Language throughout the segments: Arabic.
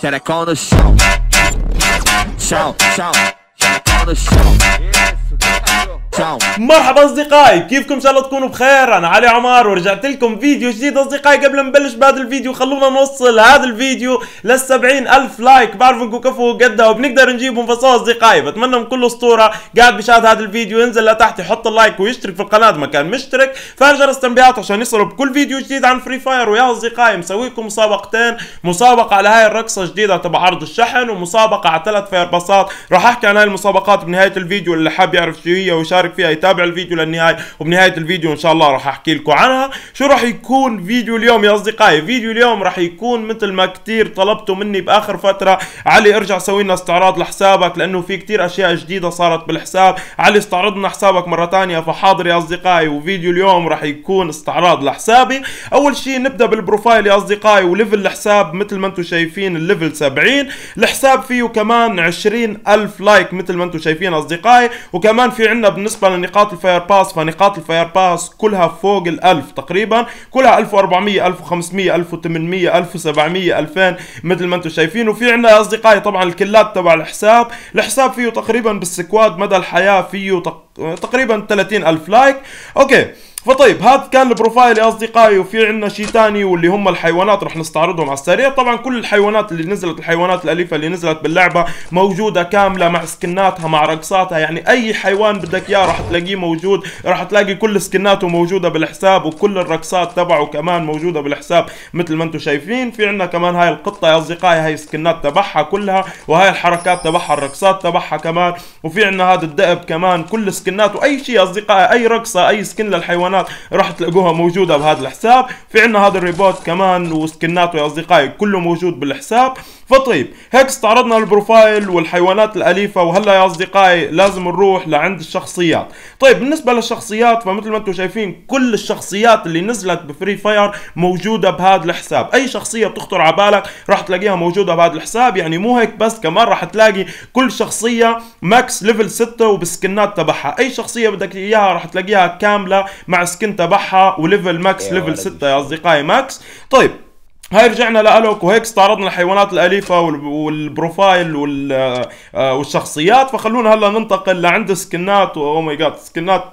xerecão no chão. Chão, chão, xerecão no chão. Isso, cachorro. مرحبا اصدقائي كيفكم ان شاء الله تكونوا بخير انا علي عمار ورجعت لكم فيديو جديد اصدقائي قبل ما نبلش بهذا الفيديو خلونا نوصل هذا الفيديو لل ألف لايك بعرف انكم كفو قدها وبنقدر نجيبهم فصوا اصدقائي بتمنى من كل اسطوره قاعد بيشاهد هذا الفيديو ينزل لتحت يحط اللايك ويشترك في القناه اذا ما كان مشترك فعل جرس التنبيهات عشان يصلوا بكل فيديو جديد عن فري فاير ويا اصدقائي مسوي لكم مسابقتين مسابقه على هاي الرقصه الجديده تبع عرض الشحن ومسابقه على ثلاث فاير باصات راح احكي عن هاي المسابقات بنهايه الفيديو اللي حاب يعرف شو هي ويشارك يشارك فيها يتابع الفيديو للنهاية وبنهاية الفيديو إن شاء الله راح أحكي لكم عنها شو راح يكون فيديو اليوم يا أصدقائي فيديو اليوم راح يكون مثل ما كتير طلبتوا مني بآخر فترة علي ارجع سوي لنا استعراض لحسابك لأنه في كتير أشياء جديدة صارت بالحساب علي استعرض لنا حسابك مرة ثانية فحاضر يا أصدقائي وفيديو اليوم راح يكون استعراض لحسابي أول شيء نبدأ بالبروفايل يا أصدقائي وليفل الحساب مثل ما أنتم شايفين الليفل 70 الحساب فيه كمان 20000 لايك مثل ما أنتم شايفين أصدقائي وكمان في عندنا بالنسبة بالنسبه لنقاط الفاير باس فنقاط الفاير باس كلها فوق الألف تقريبا كلها 1400 1500 1800 1700 2000 مثل ما انتم شايفين وفي عندنا اصدقائي طبعا الكلات تبع الحساب الحساب فيه تقريبا بالسكواد مدى الحياه فيه تقريبا 30 ألف لايك اوكي فطيب هذا كان البروفايل يا اصدقائي وفي عندنا شيء ثاني واللي هم الحيوانات رح نستعرضهم على السريع طبعا كل الحيوانات اللي نزلت الحيوانات الاليفه اللي نزلت باللعبه موجوده كامله مع سكناتها مع رقصاتها يعني اي حيوان بدك اياه رح تلاقيه موجود رح تلاقي كل سكناته موجوده بالحساب وكل الرقصات تبعه كمان موجوده بالحساب مثل ما انتم شايفين في عندنا كمان هاي القطه يا اصدقائي هاي السكنات تبعها كلها وهاي الحركات تبعها الرقصات تبعها كمان وفي عندنا هذا الدئب كمان كل سكناته اي شيء يا اصدقائي اي رقصه اي سكن للحيوانات الحيوانات راح تلاقوها موجوده بهذا الحساب في عندنا هذا الريبوت كمان وسكناته يا اصدقائي كله موجود بالحساب فطيب هيك استعرضنا البروفايل والحيوانات الاليفه وهلا يا اصدقائي لازم نروح لعند الشخصيات طيب بالنسبه للشخصيات فمثل ما انتم شايفين كل الشخصيات اللي نزلت بفري فاير موجوده بهذا الحساب اي شخصيه بتخطر على بالك راح تلاقيها موجوده بهذا الحساب يعني مو هيك بس كمان راح تلاقي كل شخصيه ماكس ليفل 6 وبسكنات تبعها اي شخصيه بدك اياها راح تلاقيها كامله مع سكن تبعها وليفل ماكس ليفل 6 يا اصدقائي ماكس طيب هاي رجعنا لألوك وهيك استعرضنا الحيوانات الأليفة والبروفايل آه، والشخصيات فخلونا هلا ننتقل لعند سكنات اوه ماي جاد سكنات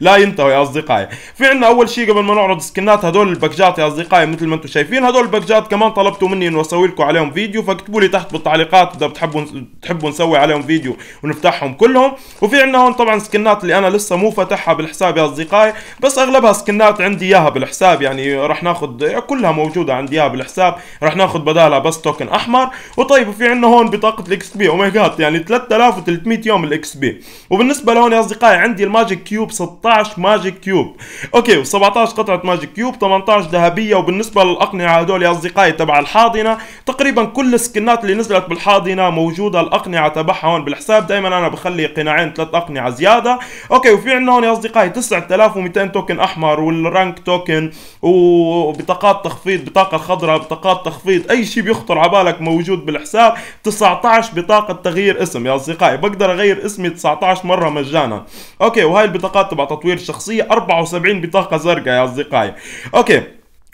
لا ينتهوا يا أصدقائي في عندنا أول شيء قبل ما نعرض سكنات هدول البكجات يا أصدقائي مثل ما أنتم شايفين هدول البكجات كمان طلبتوا مني إنه أسوي لكم عليهم فيديو فاكتبوا لي تحت بالتعليقات إذا بتحبوا تحبوا نسوي عليهم فيديو ونفتحهم كلهم وفي عندنا هون طبعا سكنات اللي أنا لسه مو فاتحها بالحساب يا أصدقائي بس أغلبها سكنات عندي إياها بالحساب يعني رح ناخذ كلها موجودة عندي إياها الحساب رح ناخذ بدالها بس توكن احمر وطيب وفي عندنا هون بطاقه الاكس بي او ماي جاد يعني 3300 يوم الاكس بي وبالنسبه لهون يا اصدقائي عندي الماجيك كيوب 16 ماجيك كيوب اوكي و17 قطعه ماجيك كيوب 18 ذهبيه وبالنسبه للاقنعه هدول يا اصدقائي تبع الحاضنه تقريبا كل السكنات اللي نزلت بالحاضنه موجوده الاقنعه تبعها هون بالحساب دائما انا بخلي قناعين ثلاث اقنعه زياده اوكي وفي عندنا هون يا اصدقائي 9200 توكن احمر والرانك توكن وبطاقات تخفيض بطاقه خضراء 10 بطاقات تخفيض اي شيء بيخطر على بالك موجود بالحساب 19 بطاقه تغيير اسم يا اصدقائي بقدر اغير اسمي 19 مره مجانا اوكي وهاي البطاقات تبع تطوير الشخصيه 74 بطاقه زرقاء يا اصدقائي اوكي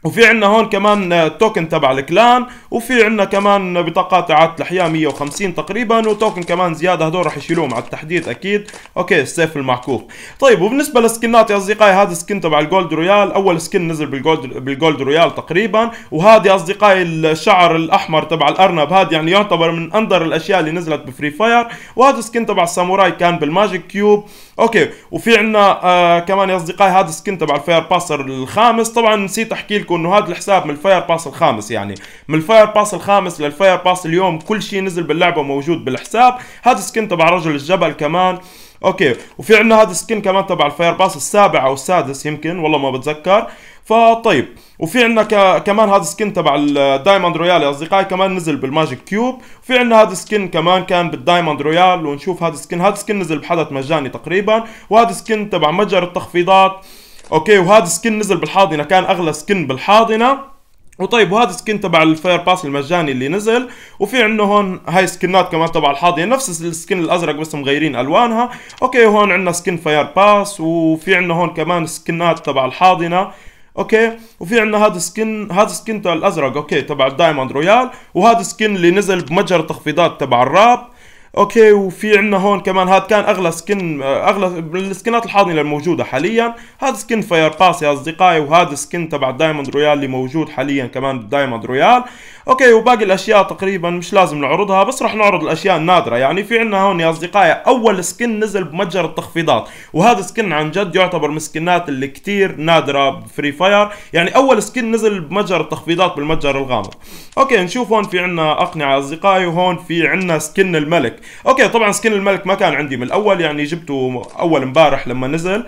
وفي عندنا هون كمان توكن تبع الكلان وفي عندنا كمان بطاقات اعاده الاحياء 150 تقريبا وتوكن كمان زياده هدول راح يشيلوهم على التحديد اكيد اوكي السيف المعكوف طيب وبالنسبه للسكنات يا اصدقائي هذا سكن تبع الجولد رويال اول سكن نزل بالجولد بالجولد رويال تقريبا وهذا يا اصدقائي الشعر الاحمر تبع الارنب هذا يعني يعتبر من اندر الاشياء اللي نزلت بفري فاير وهذا سكن تبع الساموراي كان بالماجيك كيوب اوكي وفي عندنا آه كمان يا اصدقائي هذا سكن تبع الفاير باسر الخامس طبعا نسيت احكي لكم انه هذا الحساب من الفاير باس الخامس يعني من الفاير باس الخامس للفاير باس اليوم كل شيء نزل باللعبه موجود بالحساب هذا سكن تبع رجل الجبل كمان اوكي وفي عندنا هذا السكن كمان تبع الفاير باس السابع او السادس يمكن والله ما بتذكر فطيب وفي عندنا كمان هذا السكن تبع الدايموند رويال يا اصدقائي كمان نزل بالماجيك كيوب وفي عندنا هذا السكن كمان كان بالدايموند رويال ونشوف هذا السكن هذا السكن نزل بحدث مجاني تقريبا وهذا السكن تبع متجر التخفيضات اوكي وهذا سكن نزل بالحاضنه كان اغلى سكن بالحاضنه وطيب وهذا سكن تبع الفاير باس المجاني اللي نزل وفي عندنا هون هاي سكنات كمان تبع الحاضنه نفس السكن الازرق بس مغيرين الوانها اوكي هون عندنا سكن فاير باس وفي عندنا هون كمان سكنات تبع الحاضنه اوكي وفي عندنا هذا سكن هذا سكن تبع الازرق اوكي تبع الدايموند رويال وهذا سكن اللي نزل بمتجر التخفيضات تبع الراب اوكي وفي عندنا هون كمان هذا كان اغلى سكن اغلى السكنات الحاضنه الموجوده حاليا هذا سكن فاير باس يا اصدقائي وهذا سكن تبع دايموند رويال اللي موجود حاليا كمان بالدايموند رويال اوكي وباقي الاشياء تقريبا مش لازم نعرضها بس رح نعرض الاشياء النادره يعني في عندنا هون يا اصدقائي اول سكن نزل بمتجر التخفيضات وهذا سكن عن جد يعتبر من السكنات اللي كثير نادره بفري فاير يعني اول سكن نزل بمتجر التخفيضات بالمتجر الغامض اوكي نشوف هون في عندنا اقنعه اصدقائي وهون في عندنا سكن الملك اوكي طبعا سكن الملك ما كان عندي من الاول يعني جبته اول امبارح لما نزل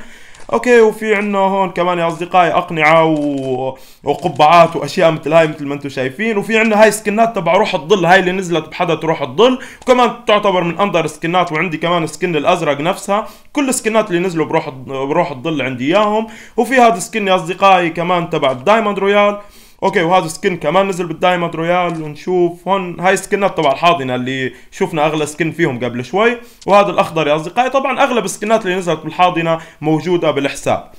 اوكي وفي عندنا هون كمان يا اصدقائي اقنعه و... وقبعات واشياء مثل هاي مثل ما انتم شايفين وفي عندنا هاي سكنات تبع روح الظل هاي اللي نزلت بحدث روح الظل وكمان تعتبر من اندر سكنات وعندي كمان سكن الازرق نفسها كل السكنات اللي نزلوا بروح بروح الظل عندي اياهم وفي هذا السكن يا اصدقائي كمان تبع الدايموند رويال اوكي وهذا سكن كمان نزل بالدايموند رويال ونشوف هون هاي سكنات طبعا الحاضنه اللي شفنا اغلى سكن فيهم قبل شوي وهذا الاخضر يا اصدقائي طبعا اغلب السكنات اللي نزلت بالحاضنه موجوده بالحساب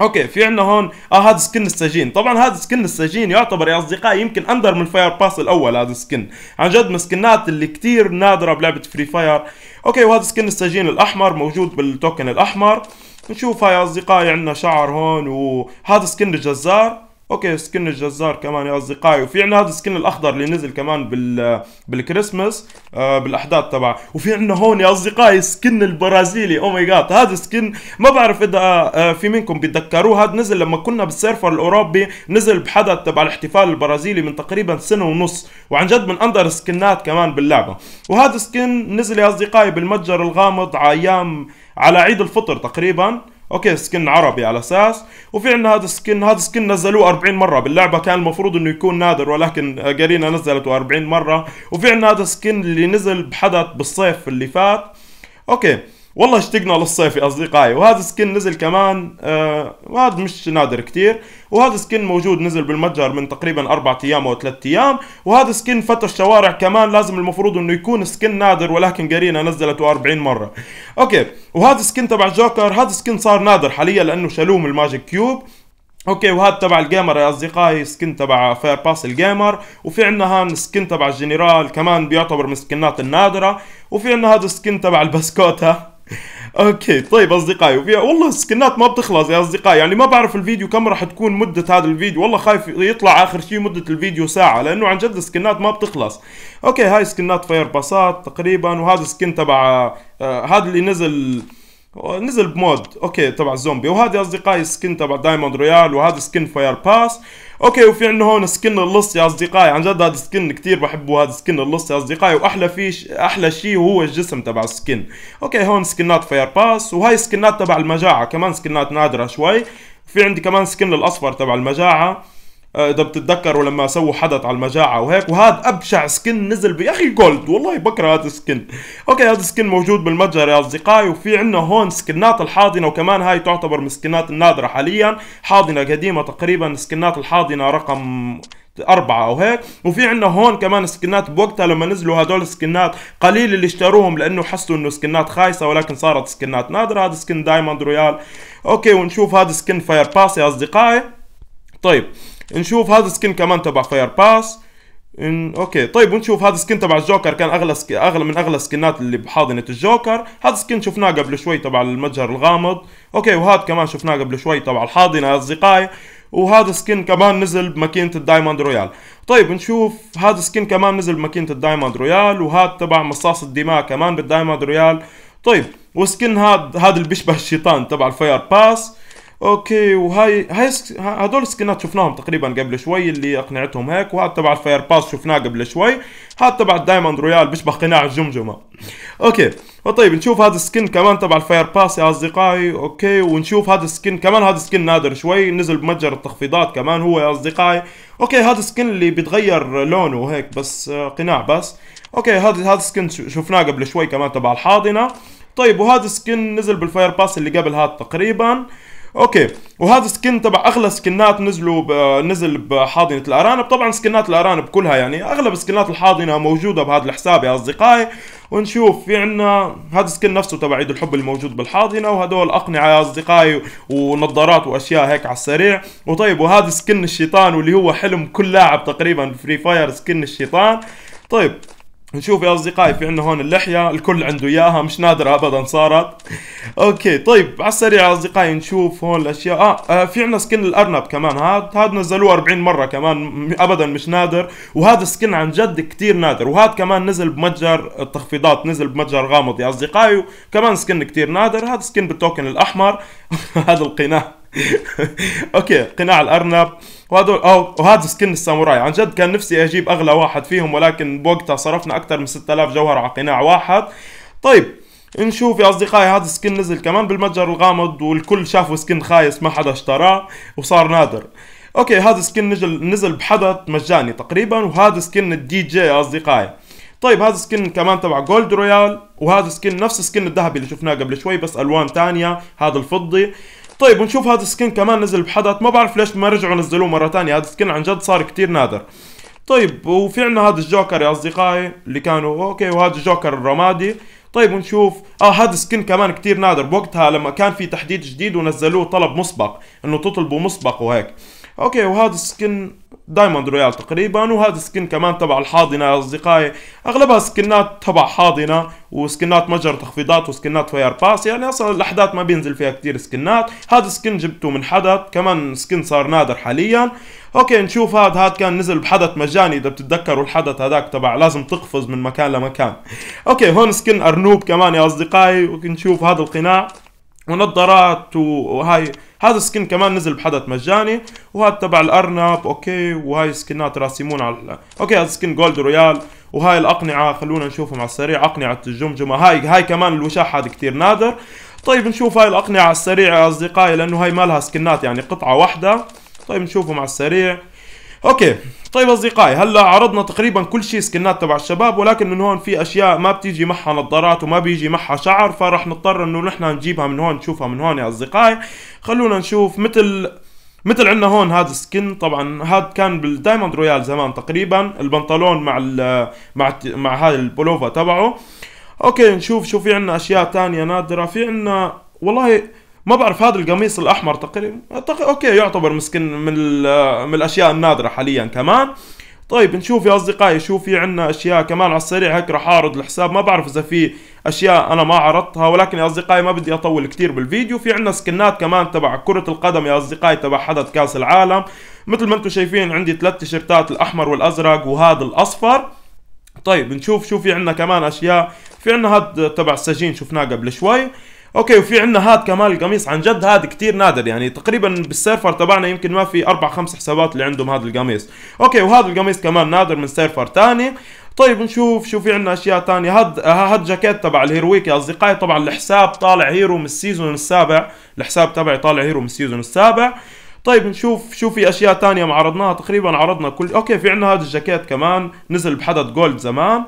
اوكي في عندنا هون اه هذا سكن السجين طبعا هذا سكن السجين يعتبر يا اصدقائي يمكن اندر من الفاير باس الاول هذا السكن عن جد من السكنات اللي كثير نادره بلعبه فري فاير اوكي وهذا سكن السجين الاحمر موجود بالتوكن الاحمر نشوف هاي اصدقائي عندنا شعر هون وهذا سكن الجزار اوكي سكن الجزار كمان يا اصدقائي وفي عندنا هذا السكن الاخضر اللي نزل كمان بال بالكريسماس آه، بالاحداث تبعه وفي عندنا هون يا اصدقائي سكن البرازيلي او ماي جاد هذا سكن ما بعرف اذا آه، في منكم بتذكروه هذا نزل لما كنا بالسيرفر الاوروبي نزل بحدث تبع الاحتفال البرازيلي من تقريبا سنه ونص وعن جد من اندر سكنات كمان باللعبه وهذا سكن نزل يا اصدقائي بالمتجر الغامض على ايام على عيد الفطر تقريبا اوكي سكن عربي على اساس وفي عندنا هذا السكن هذا السكن نزلوه 40 مره باللعبه كان المفروض انه يكون نادر ولكن قرينا نزلته 40 مره وفي عندنا هذا السكن اللي نزل بحدث بالصيف اللي فات اوكي والله اشتقنا للصيف يا اصدقائي وهذا سكن نزل كمان آه وهذا مش نادر كتير وهذا سكن موجود نزل بالمتجر من تقريبا اربع ايام او ثلاث ايام وهذا سكن فتى الشوارع كمان لازم المفروض انه يكون سكن نادر ولكن قرينا نزلته 40 مره اوكي وهذا سكن تبع جوكر هذا سكن صار نادر حاليا لانه شالوه من الماجيك كيوب اوكي وهذا تبع الجيمر يا اصدقائي سكن تبع فير باس الجيمر وفي عندنا هان سكن تبع الجنرال كمان بيعتبر من السكنات النادره وفي عندنا هذا السكن تبع البسكوتة اوكي طيب اصدقائي وفي والله السكنات ما بتخلص يا اصدقائي يعني ما بعرف الفيديو كم راح تكون مده هذا الفيديو والله خايف يطلع اخر شيء مده الفيديو ساعه لانه عن جد السكنات ما بتخلص اوكي هاي سكنات فاير باسات تقريبا وهذا السكن تبع آه، هذا اللي نزل نزل بمود اوكي تبع الزومبي وهذه اصدقائي سكن تبع دايموند رويال وهذا سكن فاير باس اوكي وفي عندنا هون سكن اللص يا اصدقائي عن جد هذا سكن كثير بحبه هذا سكن اللص يا اصدقائي واحلى فيه احلى شيء هو الجسم تبع السكن اوكي هون سكنات فاير باس وهي سكنات تبع المجاعه كمان سكنات نادره شوي في عندي كمان سكن الاصفر تبع المجاعه آه، اذا بتتذكروا لما سووا حدث على المجاعه وهيك وهذا ابشع سكن نزل ب... يا اخي جولد والله بكره هذا السكن اوكي هذا السكن موجود بالمتجر يا اصدقائي وفي عندنا هون سكنات الحاضنه وكمان هاي تعتبر من السكنات النادره حاليا حاضنه قديمه تقريبا سكنات الحاضنه رقم أربعة أو هيك وفي عندنا هون كمان سكنات بوقتها لما نزلوا هدول السكنات قليل اللي اشتروهم لأنه حسوا إنه سكنات خايسة ولكن صارت سكنات نادرة هذا سكن دايموند رويال أوكي ونشوف هذا سكن فاير باس يا أصدقائي طيب نشوف هذا السكن كمان تبع فاير باس إن... اوكي طيب ونشوف هذا السكن تبع الجوكر كان اغلى سك... اغلى من اغلى السكنات اللي بحاضنه الجوكر هذا السكن شفناه قبل شوي تبع المتجر الغامض اوكي وهذا كمان شفناه قبل شوي تبع الحاضنه اصدقائي وهذا السكن كمان نزل بماكينه الدايموند رويال طيب نشوف هذا السكن كمان نزل بماكينه الدايموند رويال وهذا تبع مصاص الدماء كمان بالدايموند رويال طيب وسكن هذا هذا اللي بيشبه الشيطان تبع الفاير باس اوكي وهاي هاي سك... هدول السكنات شفناهم تقريبا قبل شوي اللي اقنعتهم هيك وهذا تبع الفاير باس شفناه قبل شوي هذا تبع الدايموند رويال بيشبه قناع الجمجمه اوكي وطيب نشوف هذا السكن كمان تبع الفاير باس يا اصدقائي اوكي ونشوف هذا السكن كمان هذا السكن نادر شوي نزل بمتجر التخفيضات كمان هو يا اصدقائي اوكي هذا السكن اللي بيتغير لونه وهيك بس آه، قناع بس اوكي هذا هذا السكن شفناه قبل شوي كمان تبع الحاضنه طيب وهذا السكن نزل بالفاير باس اللي قبل هذا تقريبا اوكي وهذا سكن تبع اغلى سكنات نزلوا ب... نزل بحاضنه الارانب طبعا سكنات الارانب كلها يعني اغلب سكنات الحاضنه موجوده بهذا الحساب يا اصدقائي ونشوف في عنا هذا السكن نفسه تبع عيد الحب الموجود بالحاضنه وهدول اقنعه يا اصدقائي ونظارات واشياء هيك على السريع وطيب وهذا سكن الشيطان واللي هو حلم كل لاعب تقريبا فري فاير سكن الشيطان طيب نشوف يا اصدقائي في عندنا هون اللحيه الكل عنده اياها مش نادره ابدا صارت اوكي طيب على السريع يا اصدقائي نشوف هون الاشياء آه, آه في عندنا سكن الارنب كمان هاد هاد نزلوه 40 مره كمان ابدا مش نادر وهذا السكن عن جد كثير نادر وهذا كمان نزل بمتجر التخفيضات نزل بمتجر غامض يا اصدقائي كمان سكن كثير نادر هذا سكن بالتوكن الاحمر هذا القناع اوكي قناع الارنب وهذول او وهذا سكن الساموراي عن جد كان نفسي اجيب اغلى واحد فيهم ولكن بوقتها صرفنا اكثر من 6000 جوهر على قناع واحد طيب نشوف يا اصدقائي هذا السكن نزل كمان بالمتجر الغامض والكل شافه سكن خايس ما حدا اشتراه وصار نادر اوكي هذا سكن نزل نزل بحدث مجاني تقريبا وهذا سكن الدي جي يا اصدقائي طيب هذا سكن كمان تبع جولد رويال وهذا سكن نفس السكن الذهبي اللي شفناه قبل شوي بس الوان ثانيه هذا الفضي طيب ونشوف هذا السكين كمان نزل بحدث ما بعرف ليش ما رجعوا نزلوه مره ثانيه هذا السكين عن جد صار كثير نادر طيب وفي عندنا هذا الجوكر يا اصدقائي اللي كانوا اوكي وهذا الجوكر الرمادي طيب ونشوف اه هذا سكن كمان كتير نادر بوقتها لما كان في تحديد جديد ونزلوه طلب مسبق انه تطلبوا مسبق وهيك اوكي وهذا السكن دايموند رويال تقريبا وهذا السكن كمان تبع الحاضنه يا اصدقائي اغلبها سكنات تبع حاضنه وسكنات متجر تخفيضات وسكنات فاير باس يعني اصلا الاحداث ما بينزل فيها كثير سكنات هذا سكن جبته من حدث كمان سكن صار نادر حاليا اوكي نشوف هذا هذا كان نزل بحدث مجاني اذا بتتذكروا الحدث هذاك تبع لازم تقفز من مكان لمكان اوكي هون سكن ارنوب كمان يا اصدقائي ونشوف هذا القناع ونظارات وهاي هذا السكن كمان نزل بحدث مجاني وهذا تبع الارنب اوكي وهاي سكنات راسمون على اوكي هذا سكن جولد رويال وهاي الاقنعه خلونا نشوفهم على السريع اقنعه الجمجمه هاي هاي كمان الوشاح هذا كثير نادر طيب نشوف هاي الاقنعه على السريع يا اصدقائي لانه هاي ما لها سكنات يعني قطعه واحده طيب نشوفهم على السريع اوكي طيب اصدقائي هلا عرضنا تقريبا كل شيء سكنات تبع الشباب ولكن من هون في اشياء ما بتيجي معها نظارات وما بيجي معها شعر فرح نضطر انه نحن نجيبها من هون نشوفها من هون يا اصدقائي خلونا نشوف مثل مثل عندنا هون هذا السكن طبعا هذا كان بالدايموند رويال زمان تقريبا البنطلون مع الـ مع مع هاي البولوفا تبعه اوكي نشوف شو في عندنا اشياء ثانيه نادره في عندنا والله ما بعرف هذا القميص الاحمر تقريبا اوكي يعتبر مسكن من ال... من الاشياء النادره حاليا كمان طيب نشوف يا اصدقائي شو في عندنا اشياء كمان على السريع هيك راح اعرض الحساب ما بعرف اذا في اشياء انا ما عرضتها ولكن يا اصدقائي ما بدي اطول كثير بالفيديو في عندنا سكنات كمان تبع كره القدم يا اصدقائي تبع حدث كاس العالم مثل ما انتم شايفين عندي ثلاث تيشيرتات الاحمر والازرق وهذا الاصفر طيب نشوف شو في عندنا كمان اشياء في عندنا هذا تبع السجين شفناه قبل شوي اوكي وفي عندنا هاد كمان القميص عن جد هاد كتير نادر يعني تقريبا بالسيرفر تبعنا يمكن ما في اربع خمس حسابات اللي عندهم هذا القميص اوكي وهذا القميص كمان نادر من سيرفر تاني طيب نشوف شو في عندنا اشياء تانية هاد هاد جاكيت تبع الهيرويك يا اصدقائي طبعا الحساب طالع هيرو من السيزون السابع الحساب تبعي طالع هيرو من السيزون السابع طيب نشوف شو في اشياء تانية ما عرضناها تقريبا عرضنا كل اوكي في عندنا هذا الجاكيت كمان نزل بحدد جولد زمان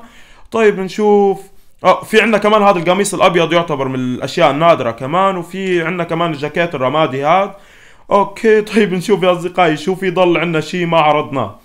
طيب نشوف اه في عندنا كمان هذا القميص الابيض يعتبر من الاشياء النادره كمان وفي عندنا كمان الجاكيت الرمادي هذا اوكي طيب نشوف يا اصدقائي شو في ضل عندنا شيء ما عرضناه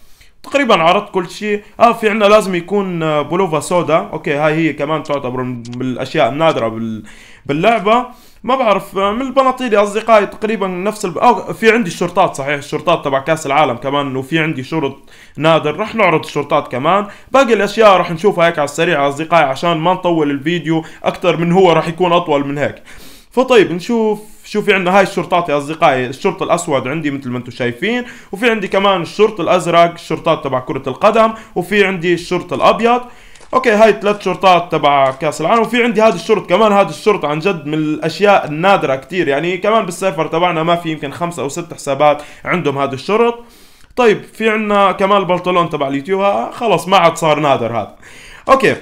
تقريبا عرضت كل شيء اه في عندنا لازم يكون آه، بلوفا سودا اوكي هاي هي كمان تعتبر من الاشياء النادره بال... باللعبه ما بعرف من البناطيلي اصدقائي تقريبا نفس الب... أو في عندي الشرطات صحيح الشرطات تبع كاس العالم كمان وفي عندي شرط نادر رح نعرض الشرطات كمان باقي الاشياء رح نشوفها هيك على السريع اصدقائي عشان ما نطول الفيديو اكثر من هو رح يكون اطول من هيك فطيب نشوف شو في عندنا هاي الشرطات يا اصدقائي الشرط الاسود عندي مثل ما انتم شايفين وفي عندي كمان الشرط الازرق الشرطات تبع كره القدم وفي عندي الشرط الابيض اوكي هاي ثلاث شرطات تبع كاس العالم وفي عندي هذا الشرط كمان هذا الشرط عن جد من الاشياء النادره كثير يعني كمان بالسيرفر تبعنا ما في يمكن خمسة او ست حسابات عندهم هذا الشرط طيب في عندنا كمان البنطلون تبع اليوتيوب خلص ما عاد صار نادر هذا اوكي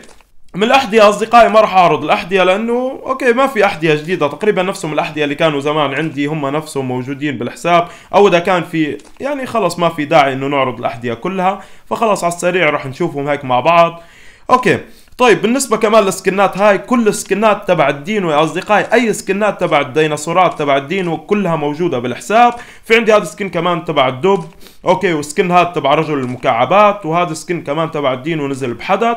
من الاحذيه اصدقائي ما راح اعرض الاحذيه لانه اوكي ما في احذيه جديده تقريبا نفسهم الاحذيه اللي كانوا زمان عندي هم نفسهم موجودين بالحساب او اذا كان في يعني خلص ما في داعي انه نعرض الاحذيه كلها فخلص على السريع راح نشوفهم هيك مع بعض اوكي طيب بالنسبة كمان للسكنات هاي كل السكنات تبع الدينو يا اصدقائي اي سكنات تبع الديناصورات تبع الدينو كلها موجودة بالحساب في عندي هذا السكن كمان تبع الدب اوكي والسكن هذا تبع رجل المكعبات وهذا السكن كمان تبع الدينو نزل بحدث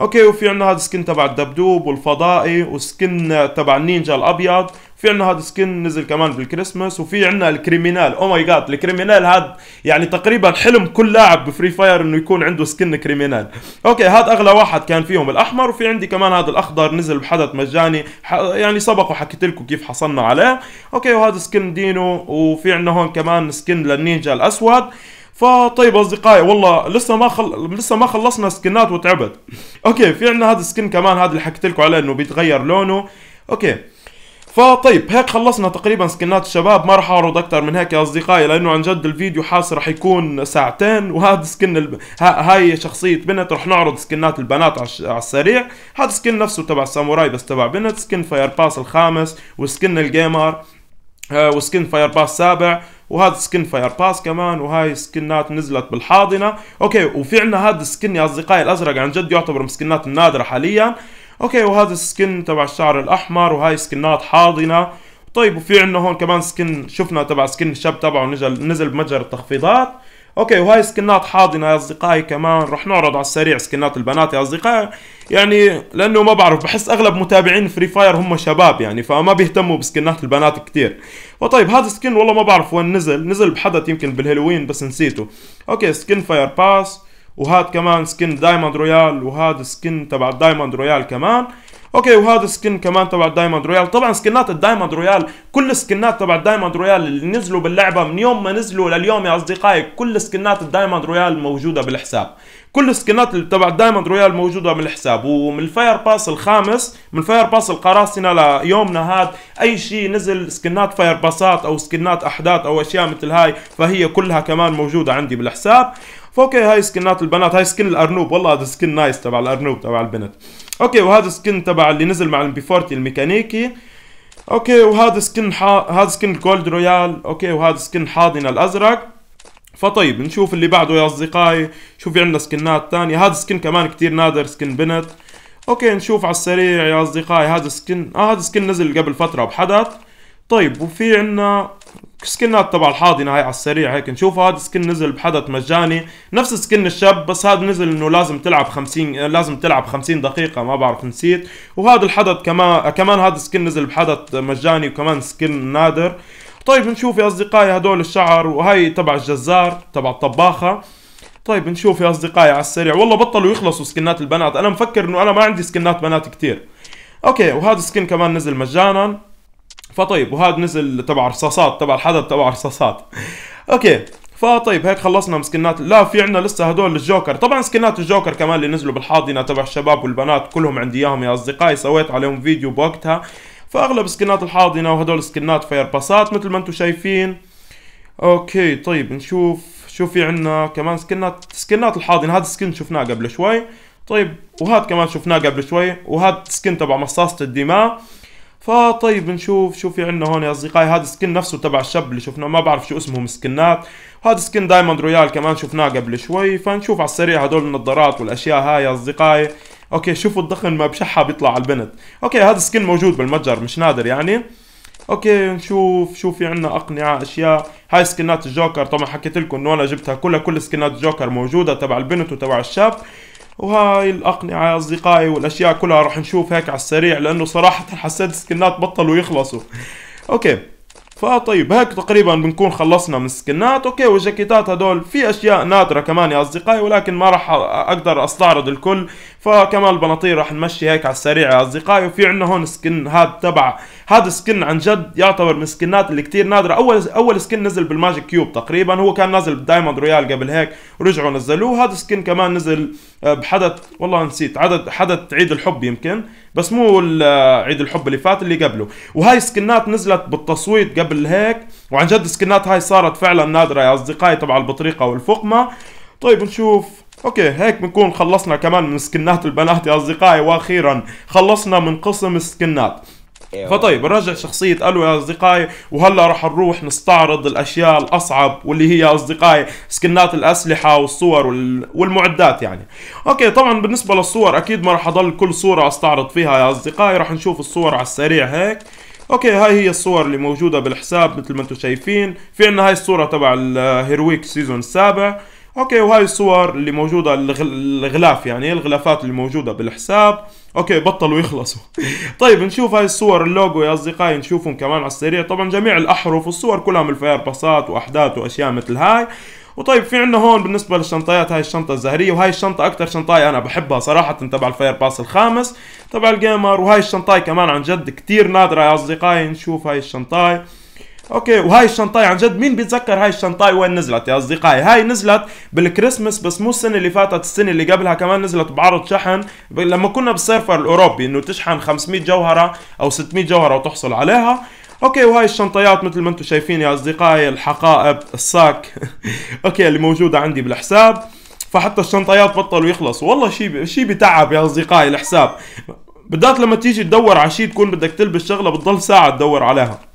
اوكي وفي عندنا هذا السكن تبع الدبدوب والفضائي وسكن تبع النينجا الابيض في عندنا هذا سكن نزل كمان بالكريسماس وفي عندنا الكريمينال او ماي جاد الكريمينال هذا يعني تقريبا حلم كل لاعب بفري فاير انه يكون عنده سكن كريمينال اوكي هذا اغلى واحد كان فيهم الاحمر وفي عندي كمان هذا الاخضر نزل بحدث مجاني يعني سبق وحكيت لكم كيف حصلنا عليه اوكي وهذا سكن دينو وفي عندنا هون كمان سكن للنينجا الاسود فطيب اصدقائي والله لسه ما خل... لسه ما خلصنا سكنات وتعبت اوكي في عندنا هذا السكن كمان هذا اللي حكيت لكم عليه انه بيتغير لونه اوكي فطيب هيك خلصنا تقريبا سكنات الشباب ما راح اعرض اكثر من هيك يا اصدقائي لانه عن جد الفيديو حاس راح يكون ساعتين وهذا سكن الب... ها... هاي شخصيه بنت راح نعرض سكنات البنات على, على السريع هذا سكن نفسه تبع الساموراي بس تبع بنت سكن فاير باس الخامس وسكن الجيمر آه، وسكن فاير باس سابع وهذا سكن فاير باس كمان وهاي سكنات نزلت بالحاضنه اوكي وفي عندنا هذا السكن يا اصدقائي الازرق عن جد يعتبر من السكنات النادره حاليا اوكي وهذا السكن تبع الشعر الاحمر وهاي سكنات حاضنه طيب وفي عندنا هون كمان سكن شفنا تبع سكن الشاب تبعه نزل نزل بمتجر التخفيضات اوكي وهاي سكنات حاضنه يا اصدقائي كمان رح نعرض على السريع سكنات البنات يا اصدقائي يعني لانه ما بعرف بحس اغلب متابعين فري فاير هم شباب يعني فما بيهتموا بسكنات البنات كثير وطيب هذا السكن والله ما بعرف وين نزل نزل بحدث يمكن بالهالوين بس نسيته اوكي سكن فاير باس وهذا كمان سكن دايموند رويال وهذا سكن تبع دايموند رويال كمان اوكي وهذا سكن كمان تبع دايموند رويال طبعا سكنات الدايموند رويال كل السكنات تبع دايموند رويال اللي نزلوا باللعبه من يوم ما نزلوا لليوم يا اصدقائي كل سكنات الدايموند رويال موجوده بالحساب كل السكنات اللي تبع دايموند رويال موجوده من الحساب ومن الفاير باس الخامس من الفاير باس القراصنه ليومنا هذا اي شيء نزل سكنات فاير باسات او سكنات احداث او اشياء مثل هاي فهي كلها كمان موجوده عندي بالحساب فاوكي هاي سكنات البنات هاي سكن الارنوب والله هذا سكن نايس تبع الارنوب تبع البنت اوكي وهذا سكن تبع اللي نزل مع الام بي 40 الميكانيكي اوكي وهذا سكن حا... هذا سكن الجولد رويال اوكي وهذا سكن حاضن الازرق فطيب نشوف اللي بعده يا اصدقائي شو في عندنا سكنات ثانيه هذا سكن كمان كتير نادر سكن بنت اوكي نشوف على السريع يا اصدقائي هذا سكن اه هذا سكن نزل قبل فتره بحدث طيب وفي عنا سكنات تبع الحاضنه هاي على السريع هيك نشوف هذا سكن نزل بحدث مجاني نفس سكن الشاب بس هذا نزل انه لازم تلعب 50 لازم تلعب 50 دقيقه ما بعرف نسيت وهذا الحدث كمان كمان هذا سكن نزل بحدث مجاني وكمان سكن نادر طيب نشوف يا اصدقائي هدول الشعر وهي تبع الجزار تبع الطباخه طيب نشوف يا اصدقائي على السريع والله بطلوا يخلصوا سكنات البنات انا مفكر انه انا ما عندي سكنات بنات كتير اوكي وهذا سكن كمان نزل مجانا فطيب وهذا نزل تبع رصاصات تبع الحدب تبع رصاصات اوكي فطيب هيك خلصنا مسكنات لا في عنا لسه هدول الجوكر طبعا سكنات الجوكر كمان اللي نزلوا بالحاضنه تبع الشباب والبنات كلهم عندي اياهم يا اصدقائي سويت عليهم فيديو بوقتها فاغلب سكنات الحاضنه وهدول سكنات فاير باسات مثل ما انتم شايفين اوكي طيب نشوف شو في عنا كمان سكنات سكنات الحاضنه هذا السكن شفناه قبل شوي طيب وهذا كمان شفناه قبل شوي وهذا سكن تبع مصاصه الدماء فطيب نشوف شو في عندنا هون يا اصدقائي هذا السكن نفسه تبع الشاب اللي شفناه ما بعرف شو اسمهم سكنات هذا سكن دايموند رويال كمان شفناه قبل شوي فنشوف على السريع هدول النظارات والاشياء هاي يا اصدقائي اوكي شوفوا الضخم ما بشحها بيطلع على البنت اوكي هذا السكن موجود بالمتجر مش نادر يعني اوكي نشوف شو في عندنا اقنعه اشياء هاي سكنات الجوكر طبعا حكيت لكم انه انا جبتها كلها كل سكنات الجوكر موجوده تبع البنت وتبع الشاب وهاي الاقنعه يا اصدقائي والاشياء كلها راح نشوف هيك على السريع لانه صراحه حسيت السكنات بطلوا يخلصوا اوكي فطيب هيك تقريبا بنكون خلصنا من السكنات اوكي والجاكيتات هدول في اشياء نادره كمان يا اصدقائي ولكن ما راح اقدر استعرض الكل فكمان البناطيل راح نمشي هيك على السريع يا اصدقائي وفي عندنا هون سكن هذا تبع هذا سكن عن جد يعتبر من السكنات اللي كثير نادره اول اول سكن نزل بالماجيك كيوب تقريبا هو كان نازل بالدايموند رويال قبل هيك ورجعوا نزلوه هذا سكن كمان نزل آه، بحدث والله نسيت عدد حدث عيد الحب يمكن بس مو آه، عيد الحب اللي فات اللي قبله وهاي سكنات نزلت بالتصويت قبل هيك وعن جد سكنات هاي صارت فعلا نادره يا اصدقائي تبع البطريقه والفقمه طيب نشوف اوكي هيك بنكون خلصنا كمان من سكنات البنات يا اصدقائي واخيرا خلصنا من قسم السكنات إيوه. فطيب نرجع شخصية ألو يا أصدقائي وهلا رح نروح نستعرض الأشياء الأصعب واللي هي يا أصدقائي سكنات الأسلحة والصور والمعدات يعني أوكي طبعا بالنسبة للصور أكيد ما رح أضل كل صورة أستعرض فيها يا أصدقائي رح نشوف الصور على السريع هيك اوكي هاي هي الصور اللي موجوده بالحساب مثل ما انتم شايفين في عندنا هاي الصوره تبع الهيرويك سيزون السابع اوكي وهاي الصور اللي موجوده الغلاف يعني الغلافات اللي موجوده بالحساب اوكي بطلوا يخلصوا طيب نشوف هاي الصور اللوجو يا اصدقائي نشوفهم كمان على السريع طبعا جميع الاحرف والصور كلها الفاير باصات واحداث واشياء مثل هاي وطيب في عندنا هون بالنسبه للشنطايات هاي الشنطه الزهريه وهاي الشنطه اكثر شنطاي انا بحبها صراحه تبع الفاير باس الخامس تبع الجيمر وهاي الشنطاي كمان عن جد كثير نادره يا اصدقائي نشوف هاي الشنطاي اوكي وهاي الشنطاي عن جد مين بيتذكر هاي الشنطاي وين نزلت يا اصدقائي هاي نزلت بالكريسماس بس مو السنه اللي فاتت السنه اللي قبلها كمان نزلت بعرض شحن لما كنا بالسيرفر الاوروبي انه تشحن 500 جوهره او 600 جوهره وتحصل عليها اوكي وهاي الشنطيات مثل ما انتم شايفين يا اصدقائي الحقائب الساك اوكي اللي موجوده عندي بالحساب فحتى الشنطيات بطلوا يخلصوا والله شيء شيء بتعب يا اصدقائي الحساب بالذات لما تيجي تدور على شيء تكون بدك تلبس شغله بتضل ساعه تدور عليها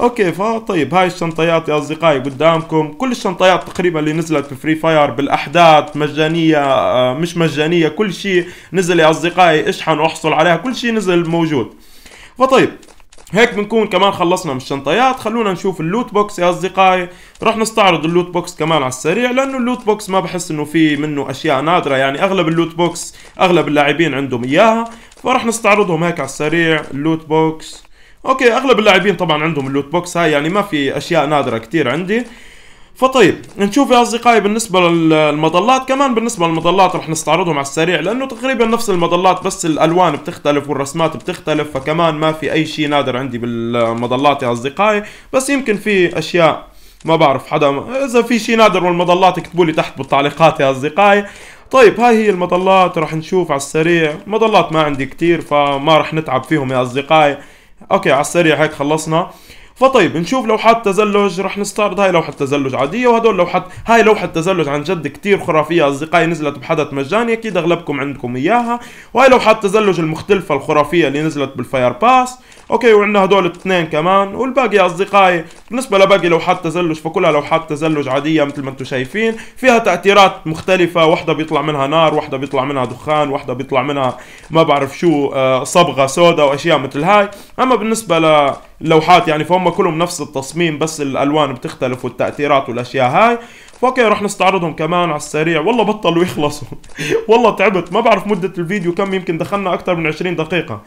اوكي فطيب هاي الشنطيات يا اصدقائي قدامكم كل الشنطيات تقريبا اللي نزلت في فري فاير بالاحداث مجانيه آه، مش مجانيه كل شيء نزل يا اصدقائي اشحن واحصل عليها كل شيء نزل موجود فطيب هيك بنكون كمان خلصنا من الشنطيات خلونا نشوف اللوت بوكس يا اصدقائي رح نستعرض اللوت بوكس كمان على السريع لانه اللوت بوكس ما بحس انه في منه اشياء نادره يعني اغلب اللوت بوكس اغلب اللاعبين عندهم اياها فرح نستعرضهم هيك على السريع اللوت بوكس اوكي اغلب اللاعبين طبعا عندهم اللوت بوكس هاي يعني ما في اشياء نادره كثير عندي فطيب نشوف يا اصدقائي بالنسبه للمظلات كمان بالنسبه للمظلات رح نستعرضهم على السريع لانه تقريبا نفس المظلات بس الالوان بتختلف والرسمات بتختلف فكمان ما في اي شيء نادر عندي بالمظلات يا اصدقائي بس يمكن في اشياء ما بعرف حدا اذا في شيء نادر والمظلات اكتبوا لي تحت بالتعليقات يا اصدقائي طيب هاي هي المظلات رح نشوف على السريع مظلات ما عندي كتير فما رح نتعب فيهم يا اصدقائي اوكي على السريع هيك خلصنا فطيب نشوف لوحات تزلج رح نستعرض هاي لوحة تزلج عادية وهدول لوحات هاي لوحة تزلج عن جد كتير خرافية أصدقائي نزلت بحدث مجاني أكيد أغلبكم عندكم إياها وهاي لوحات تزلج المختلفة الخرافية اللي نزلت بالفاير باس اوكي وعندنا هدول الاثنين كمان والباقي اصدقائي بالنسبه لباقي لوحات تزلج فكلها لوحات تزلج عاديه مثل ما انتم شايفين فيها تاثيرات مختلفه واحده بيطلع منها نار واحده بيطلع منها دخان واحده بيطلع منها ما بعرف شو آه، صبغه سوداء واشياء مثل هاي اما بالنسبه ل اللوحات يعني فهم كلهم نفس التصميم بس الالوان بتختلف والتاثيرات والاشياء هاي فاوكي رح نستعرضهم كمان على السريع والله بطلوا يخلصوا والله تعبت ما بعرف مدة الفيديو كم يمكن دخلنا أكثر من 20 دقيقة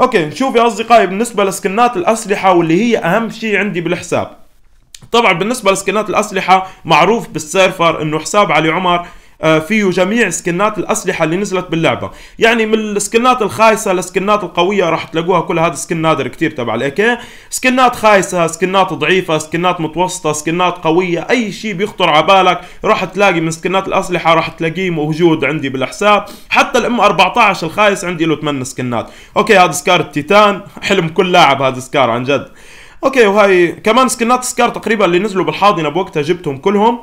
أوكي نشوف يا أصدقائي بالنسبة لسكنات الأسلحة واللي هي أهم شيء عندي بالحساب طبعا بالنسبة لسكنات الأسلحة معروف بالسيرفر إنه حساب علي عمر آه، فيه جميع سكنات الاسلحه اللي نزلت باللعبه يعني من السكنات الخايسه للسكنات القويه راح تلاقوها كل هذا سكن نادر كتير تبع الاكي سكنات خايسه سكنات ضعيفه سكنات متوسطه سكنات قويه اي شيء بيخطر على بالك راح تلاقي من سكنات الاسلحه راح تلاقيه موجود عندي بالحساب حتى الام 14 الخايس عندي له 8 سكنات اوكي هذا سكار التيتان حلم كل لاعب هذا سكار عن جد اوكي وهي كمان سكنات سكار تقريبا اللي نزلوا بالحاضنه بوقتها جبتهم كلهم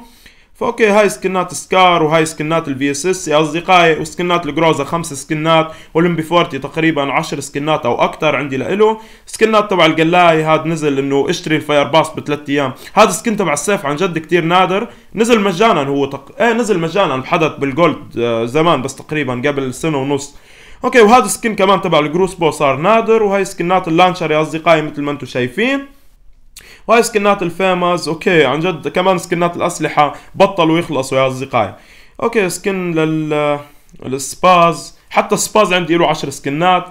فاوكي هاي سكنات سكار وهاي سكنات الفي اس اس يا اصدقائي وسكنات الجروزا خمس سكنات والامبي فورتي تقريبا 10 سكنات او اكثر عندي لإله سكنات تبع القلاي هاد نزل انه اشتري الفاير باس بثلاث ايام هذا سكن تبع السيف عن جد كثير نادر نزل مجانا هو تق... ايه نزل مجانا بحدث بالجولد آه، زمان بس تقريبا قبل سنه ونص اوكي وهذا السكن كمان تبع الجروس بو صار نادر وهي سكنات اللانشر يا اصدقائي مثل ما انتم شايفين وهي سكنات الفيمز اوكي عن جد كمان سكنات الاسلحه بطلوا يخلصوا يا اصدقائي اوكي سكن لل السباز حتى السباز عندي له 10 سكنات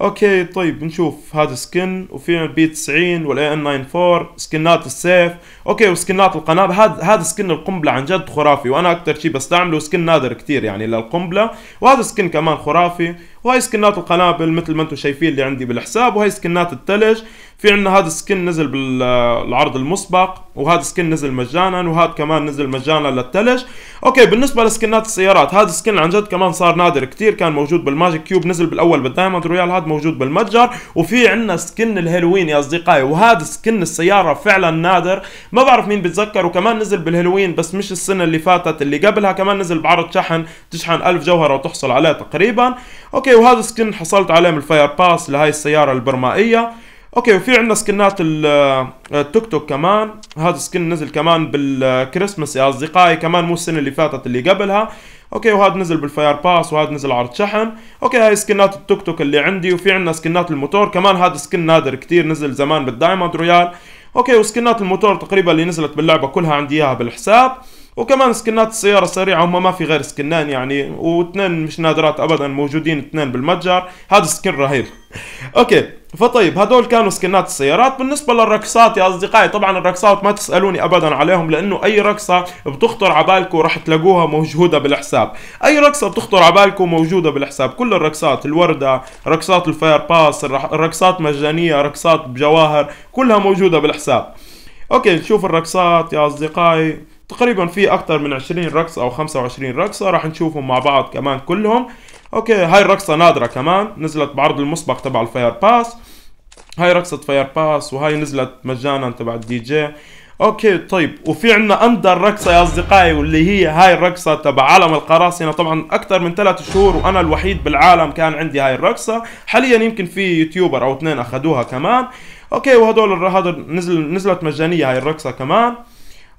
اوكي طيب نشوف هذا سكن وفي البي 90 والاي ان 94 سكنات السيف اوكي وسكنات القنابل هذا هذا سكن القنبله عن جد خرافي وانا اكثر شيء بستعمله سكن نادر كثير يعني للقنبله وهذا سكن كمان خرافي وهي سكنات القنابل مثل ما انتم شايفين اللي عندي بالحساب وهي سكنات الثلج في عندنا هذا السكن نزل بالعرض المسبق وهذا السكن نزل مجانا وهذا كمان نزل مجانا للثلج اوكي بالنسبه لسكنات السيارات هذا السكن عن جد كمان صار نادر كثير كان موجود بالماجيك كيوب نزل بالاول بالدايموند رويال هذا موجود بالمتجر وفي عندنا سكن الهالوين يا اصدقائي وهذا سكن السياره فعلا نادر ما بعرف مين بتذكر وكمان نزل بالهالوين بس مش السنه اللي فاتت اللي قبلها كمان نزل بعرض شحن تشحن 1000 جوهره وتحصل عليه تقريبا اوكي اوكي وهذا سكن حصلت عليه من الفاير باس لهاي السياره البرمائيه اوكي وفي عندنا سكنات التوك آه، توك كمان هذا سكن نزل كمان بالكريسماس يا اصدقائي كمان مو السنه اللي فاتت اللي قبلها اوكي وهذا نزل بالفاير باس وهذا نزل عرض شحن اوكي هاي سكنات التوك توك اللي عندي وفي عندنا سكنات الموتور كمان هذا سكن نادر كتير نزل زمان بالدايموند رويال اوكي وسكنات الموتور تقريبا اللي نزلت باللعبه كلها عندي اياها بالحساب وكمان سكنات السيارة السريعة هما ما في غير سكنان يعني واثنين مش نادرات ابدا موجودين اثنين بالمتجر هذا سكن رهيب اوكي فطيب هدول كانوا سكنات السيارات بالنسبة للرقصات يا أصدقائي طبعا الرقصات ما تسألوني أبدا عليهم لأنه أي رقصة بتخطر عبالكم راح تلاقوها موجودة بالحساب أي رقصة بتخطر عبالكم موجودة بالحساب كل الرقصات الوردة رقصات الفاير باس الرقصات مجانية رقصات بجواهر كلها موجودة بالحساب أوكي نشوف الرقصات يا أصدقائي تقريبا في اكثر من 20 رقصه او 25 رقصه راح نشوفهم مع بعض كمان كلهم اوكي هاي الرقصه نادره كمان نزلت بعرض المسبق تبع الفاير باس هاي رقصه فاير باس وهاي نزلت مجانا تبع الدي جي اوكي طيب وفي عندنا اندر رقصه يا اصدقائي واللي هي هاي الرقصه تبع عالم القراصنه طبعا اكثر من ثلاث شهور وانا الوحيد بالعالم كان عندي هاي الرقصه حاليا يمكن في يوتيوبر او اثنين اخذوها كمان اوكي وهدول هذا نزل نزلت مجانيه هاي الرقصه كمان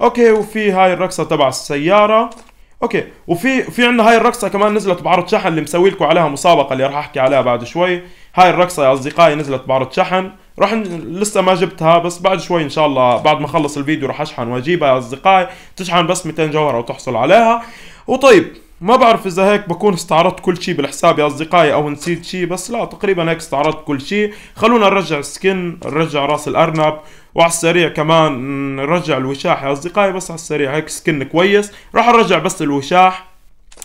اوكي وفي هاي الرقصه تبع السياره اوكي وفي في عندنا هاي الرقصه كمان نزلت بعرض شحن اللي مسوي لكم عليها مسابقه اللي راح احكي عليها بعد شوي هاي الرقصه يا اصدقائي نزلت بعرض شحن راح لسه ما جبتها بس بعد شوي ان شاء الله بعد ما اخلص الفيديو راح اشحن واجيبها يا اصدقائي تشحن بس 200 جوهره وتحصل عليها وطيب ما بعرف اذا هيك بكون استعرضت كل شيء بالحساب يا اصدقائي او نسيت شيء بس لا تقريبا هيك استعرضت كل شيء خلونا نرجع السكن نرجع راس الارنب وعلى السريع كمان نرجع الوشاح يا اصدقائي بس على السريع هيك سكن كويس راح نرجع بس الوشاح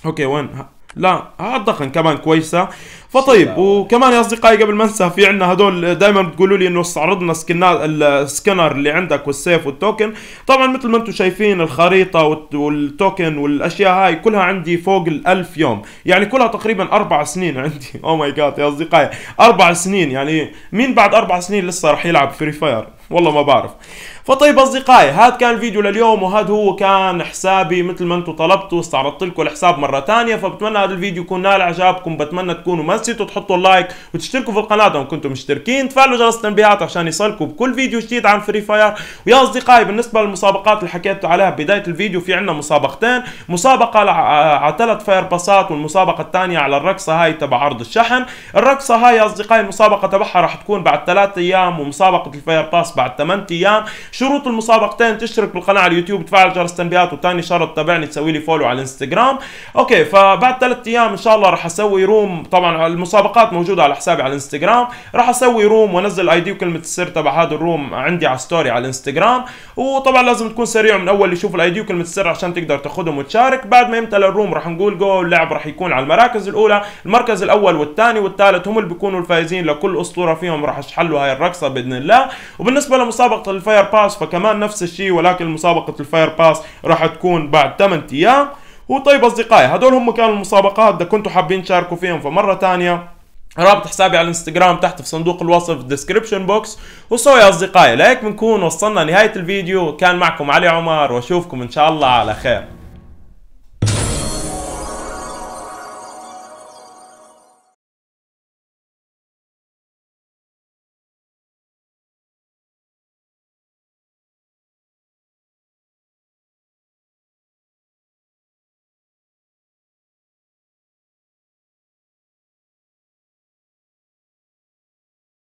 اوكي وين لا الضغن كمان كويسه فطيب وكمان يا اصدقائي قبل ما انسى في عندنا هدول دائما بتقولوا لي انه استعرضنا سكنات السكنر اللي عندك والسيف والتوكن طبعا مثل ما انتم شايفين الخريطه والتوكن والاشياء هاي كلها عندي فوق ال1000 يوم يعني كلها تقريبا اربع سنين عندي او ماي جاد يا اصدقائي اربع سنين يعني مين بعد اربع سنين لسه راح يلعب فري فاير والله ما بعرف فطيب اصدقائي هذا كان الفيديو لليوم وهذا هو كان حسابي مثل ما انتم طلبتوا استعرضت لكم الحساب مره ثانيه فبتمنى هذا الفيديو يكون نال اعجابكم بتمنى تكونوا ما نسيتوا تحطوا اللايك وتشتركوا في القناه لو كنتم مشتركين تفعلوا جرس التنبيهات عشان يصلكم بكل فيديو جديد عن فري فاير ويا اصدقائي بالنسبه للمسابقات اللي حكيت عليها بدايه الفيديو في عندنا مسابقتين مسابقه آه، على ثلاث فاير باسات والمسابقه الثانيه على الرقصه هاي تبع عرض الشحن الرقصه هاي يا اصدقائي المسابقه تبعها راح تكون بعد ثلاث ايام ومسابقه الفاير باس بعد ثمان ايام شروط المسابقتين تشترك بالقناه على اليوتيوب تفعل جرس التنبيهات وثاني شرط تتابعني تسوي لي فولو على الانستغرام اوكي فبعد ثلاث ايام ان شاء الله راح اسوي روم طبعا المسابقات موجوده على حسابي على الانستغرام راح اسوي روم وانزل اي دي وكلمه السر تبع هذا الروم عندي على ستوري على الانستغرام وطبعا لازم تكون سريع من اول يشوف الاي دي وكلمه السر عشان تقدر تاخذهم وتشارك بعد ما يمتلى الروم راح نقول جو اللعب راح يكون على المراكز الاولى المركز الاول والثاني والثالث هم اللي بيكونوا الفائزين لكل اسطوره فيهم راح اشحلوا هاي الرقصه باذن الله وبالنسبه لمسابقه الفاير بار باس فكمان نفس الشيء ولكن مسابقه الفاير باس راح تكون بعد 8 ايام وطيب اصدقائي هدول هم كانوا المسابقات اذا كنتوا حابين تشاركوا فيهم فمره تانية رابط حسابي على الانستغرام تحت في صندوق الوصف ديسكربشن بوكس وسوا يا اصدقائي لهيك بنكون وصلنا نهايه الفيديو كان معكم علي عمر واشوفكم ان شاء الله على خير